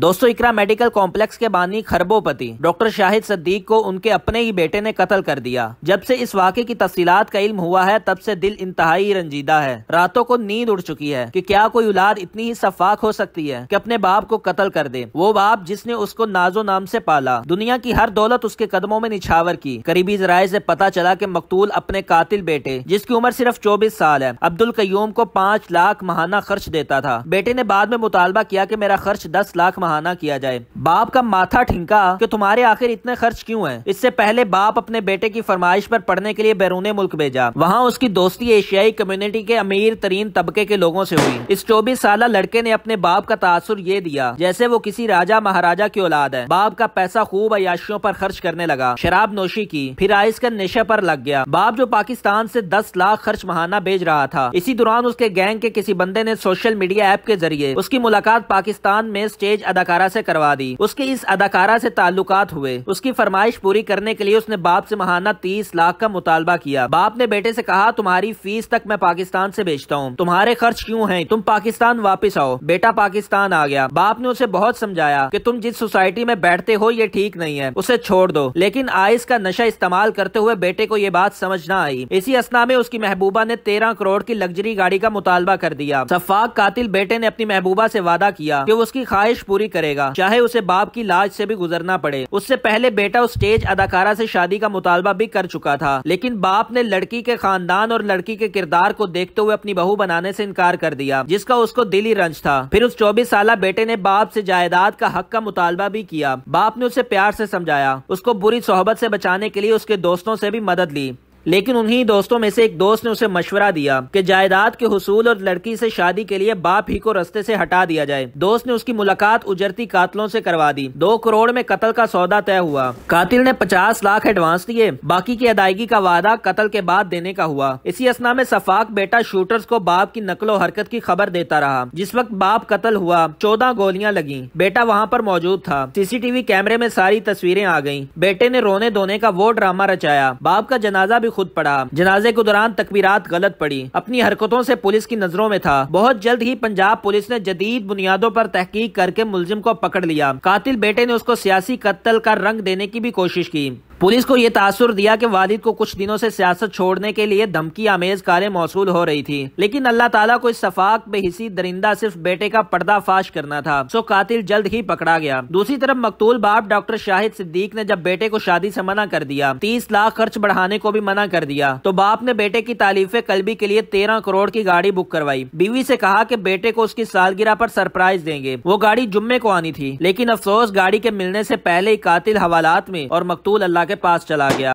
दोस्तों इकरा medical complex के बानी खरबोपति डॉक्टर शाहिद सद्दीक को उनके अपने ही बेटे ने कत्ल कर दिया जब से इस वाक़े की तफसीलात का इल्म हुआ है तब से दिल इंतहाई रंजीदा है रातों को नींद उड़ चुकी है कि क्या कोई औलाद इतनी ही सफाक हो सकती है कि अपने बाप को कत्ल कर दे वो बाप जिसने उसको नाजो नाम से पाला दुनिया की हर दौलत उसके कदमों में निछावर की करीबी जराये से पता चला की मकतूल अपने कातिल बेटे जिसकी उम्र सिर्फ चौबीस साल है अब्दुल कयूम को पाँच लाख महाना खर्च देता था बेटे ने बाद में मुतालबा किया की मेरा खर्च दस लाख बहाना किया जाए बाप का माथा ठिंका कि तुम्हारे आखिर इतने खर्च क्यों है इससे पहले बाप अपने बेटे की फरमाइश पर पढ़ने के लिए बैरून मुल्क भेजा वहाँ उसकी दोस्ती एशियाई कम्युनिटी के अमीर तरीन तबके के लोगों ऐसी हुई इस चौबीस साल लड़के ने अपने बाप का तासर ये दिया जैसे वो किसी राजा महाराजा की औलाद है बाप का पैसा खूब अयाशियों आरोप खर्च करने लगा शराब नोशी की फिर आइस का नशे आरोप लग गया बाप जो पाकिस्तान ऐसी दस लाख खर्च महाना भेज रहा था इसी दौरान उसके गैंग के किसी बंदे ने सोशल मीडिया ऐप के जरिए उसकी मुलाकात पाकिस्तान में स्टेज अदा अदाकारा से करवा दी उसके इस अदाकारा से ताल्लुकात हुए उसकी फरमाइश पूरी करने के लिए उसने बाप से महाना तीस लाख का मुतालबा किया बाप ने बेटे से कहा तुम्हारी फीस तक मैं पाकिस्तान से भेजता हूँ तुम्हारे खर्च क्यूँ है तुम पाकिस्तान वापिस आओ बेटा पाकिस्तान आ गया बाप ने उसे बहुत समझाया की तुम जिस सोसाइटी में बैठते हो ये ठीक नहीं है उसे छोड़ दो लेकिन आयस का नशा इस्तेमाल करते हुए बेटे को ये बात समझ न आई इसी असना में उसकी महबूबा ने तेरह करोड़ की लग्जरी गाड़ी का मुतालबा कर दिया सफाक कातिल बेटे ने अपनी महबूबा से वादा किया कि उसकी ख्वाहिश पूरी पूरी करेगा चाहे उसे बाप की लाज से भी गुजरना पड़े उससे पहले बेटा उस स्टेज अदाकारा से शादी का मुतालबा भी कर चुका था लेकिन बाप ने लड़की के खानदान और लड़की के किरदार को देखते हुए अपनी बहू बनाने से इनकार कर दिया जिसका उसको दिली रंज था फिर उस चौबीस साल बेटे ने बाप से जायदाद का हक का मुतालबा भी किया बाप ने उसे प्यार से समझाया उसको बुरी सोहबत से बचाने के लिए उसके दोस्तों से भी मदद ली लेकिन उन्हीं दोस्तों में से एक दोस्त ने उसे मशवरा दिया कि जायदाद के हसूल और लड़की से शादी के लिए बाप ही को रस्ते से हटा दिया जाए दोस्त ने उसकी मुलाकात उजरती कातलों से करवा दी दो करोड़ में कतल का सौदा तय हुआ कातिल ने पचास लाख एडवांस दिए बाकी की अदायगी का वादा कतल के बाद देने का हुआ इसी असना में सफाक बेटा शूटर्स को बाप की नकलो हरकत की खबर देता रहा जिस वक्त बाप कतल हुआ चौदह गोलियां लगी बेटा वहाँ पर मौजूद था सीसीटीवी कैमरे में सारी तस्वीरें आ गयी बेटे ने रोने धोने का वो ड्रामा रचाया बाप का जनाजा भी खुद पड़ा जनाजे के दौरान तकबीरात गलत पड़ी अपनी हरकतों से पुलिस की नजरों में था बहुत जल्द ही पंजाब पुलिस ने जदीद बुनियादों पर तहकीक करके मुलजिम को पकड़ लिया कातिल बेटे ने उसको सियासी कत्ल का रंग देने की भी कोशिश की पुलिस को यह तासुर दिया कि वालिद को कुछ दिनों से सियासत छोड़ने के लिए धमकी आमेज कारें मौसू हो रही थी लेकिन अल्लाह ताला को इस सफाक बेहिसी दरिंदा सिर्फ बेटे का पर्दाफाश करना था सो कातिल जल्द ही पकड़ा गया दूसरी तरफ मकतूल बाप डॉक्टर शाहिद सिद्दीक ने जब बेटे को शादी से मना कर दिया तीस लाख खर्च बढ़ाने को भी मना कर दिया तो बाप ने बेटे की तालीफे कलबी के लिए तेरह करोड़ की गाड़ी बुक करवाई बीवी ऐसी कहा की बेटे को उसकी सालगिरह पर सरप्राइज देंगे वो गाड़ी जुम्मे को आनी थी लेकिन अफसोस गाड़ी के मिलने ऐसी पहले ही कातिल हवालात में और मकतूल अल्लाह के पास चला गया